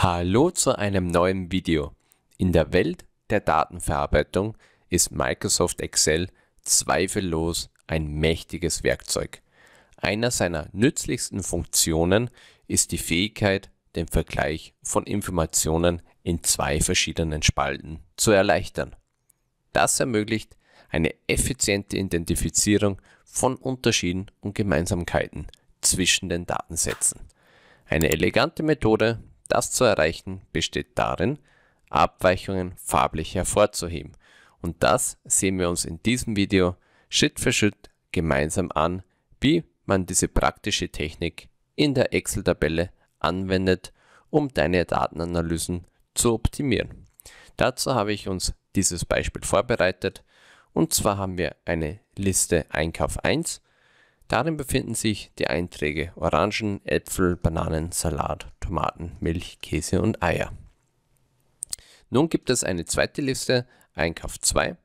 Hallo zu einem neuen Video. In der Welt der Datenverarbeitung ist Microsoft Excel zweifellos ein mächtiges Werkzeug. Einer seiner nützlichsten Funktionen ist die Fähigkeit, den Vergleich von Informationen in zwei verschiedenen Spalten zu erleichtern. Das ermöglicht eine effiziente Identifizierung von Unterschieden und Gemeinsamkeiten zwischen den Datensätzen. Eine elegante Methode, das zu erreichen besteht darin, Abweichungen farblich hervorzuheben. Und das sehen wir uns in diesem Video Schritt für Schritt gemeinsam an, wie man diese praktische Technik in der Excel-Tabelle anwendet, um deine Datenanalysen zu optimieren. Dazu habe ich uns dieses Beispiel vorbereitet. Und zwar haben wir eine Liste Einkauf 1 Darin befinden sich die Einträge Orangen, Äpfel, Bananen, Salat, Tomaten, Milch, Käse und Eier. Nun gibt es eine zweite Liste, Einkauf 2.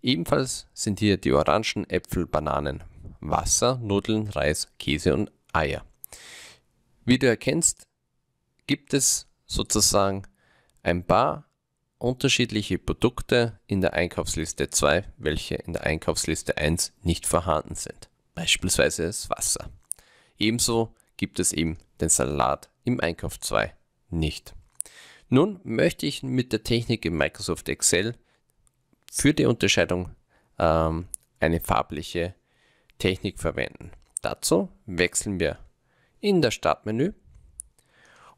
Ebenfalls sind hier die Orangen, Äpfel, Bananen, Wasser, Nudeln, Reis, Käse und Eier. Wie du erkennst, gibt es sozusagen ein paar unterschiedliche Produkte in der Einkaufsliste 2, welche in der Einkaufsliste 1 nicht vorhanden sind beispielsweise das Wasser. Ebenso gibt es eben den Salat im Einkauf 2 nicht. Nun möchte ich mit der Technik in Microsoft Excel für die Unterscheidung ähm, eine farbliche Technik verwenden. Dazu wechseln wir in das Startmenü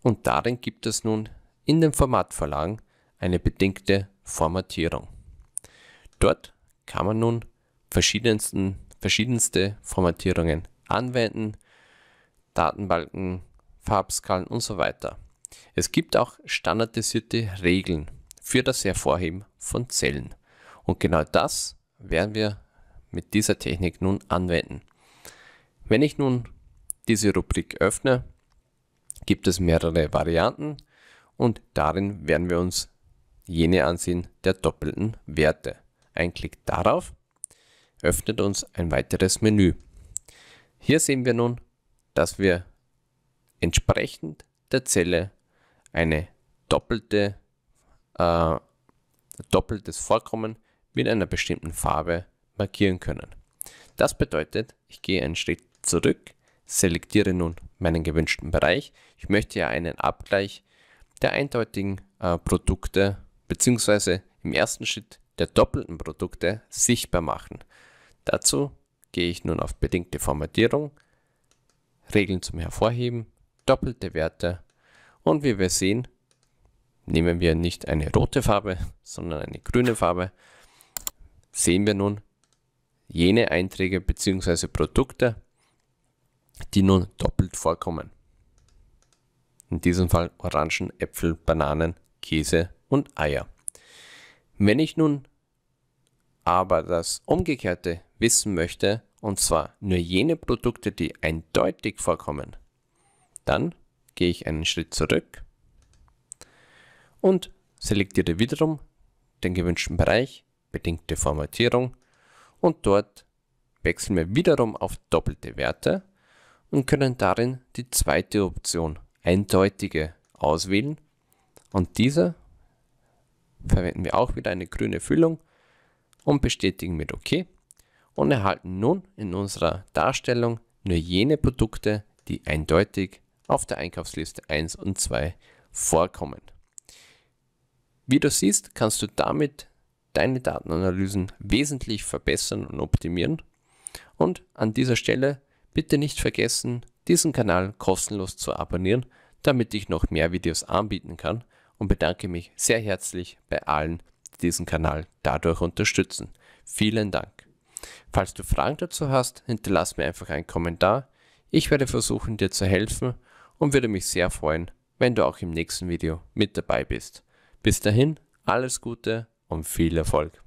und darin gibt es nun in den Formatvorlagen eine bedingte Formatierung. Dort kann man nun verschiedensten verschiedenste Formatierungen anwenden, Datenbalken, Farbskalen und so weiter. Es gibt auch standardisierte Regeln für das Hervorheben von Zellen. Und genau das werden wir mit dieser Technik nun anwenden. Wenn ich nun diese Rubrik öffne, gibt es mehrere Varianten und darin werden wir uns jene ansehen der doppelten Werte. Ein Klick darauf öffnet uns ein weiteres Menü. Hier sehen wir nun, dass wir entsprechend der Zelle eine doppelte, äh, doppeltes Vorkommen mit einer bestimmten Farbe markieren können. Das bedeutet, ich gehe einen Schritt zurück, selektiere nun meinen gewünschten Bereich. Ich möchte ja einen Abgleich der eindeutigen äh, Produkte bzw. im ersten Schritt der doppelten Produkte sichtbar machen. Dazu gehe ich nun auf bedingte Formatierung, Regeln zum Hervorheben, doppelte Werte und wie wir sehen, nehmen wir nicht eine rote Farbe, sondern eine grüne Farbe, sehen wir nun jene Einträge bzw. Produkte, die nun doppelt vorkommen. In diesem Fall Orangen, Äpfel, Bananen, Käse und Eier. Wenn ich nun aber das umgekehrte wissen möchte, und zwar nur jene Produkte, die eindeutig vorkommen, dann gehe ich einen Schritt zurück und selektiere wiederum den gewünschten Bereich, bedingte Formatierung und dort wechseln wir wiederum auf doppelte Werte und können darin die zweite Option eindeutige auswählen und diese verwenden wir auch wieder eine grüne Füllung und bestätigen mit OK und erhalten nun in unserer Darstellung nur jene Produkte, die eindeutig auf der Einkaufsliste 1 und 2 vorkommen. Wie du siehst, kannst du damit deine Datenanalysen wesentlich verbessern und optimieren. Und an dieser Stelle bitte nicht vergessen, diesen Kanal kostenlos zu abonnieren, damit ich noch mehr Videos anbieten kann und bedanke mich sehr herzlich bei allen, die diesen Kanal dadurch unterstützen. Vielen Dank. Falls du Fragen dazu hast, hinterlass mir einfach einen Kommentar. Ich werde versuchen, dir zu helfen und würde mich sehr freuen, wenn du auch im nächsten Video mit dabei bist. Bis dahin, alles Gute und viel Erfolg.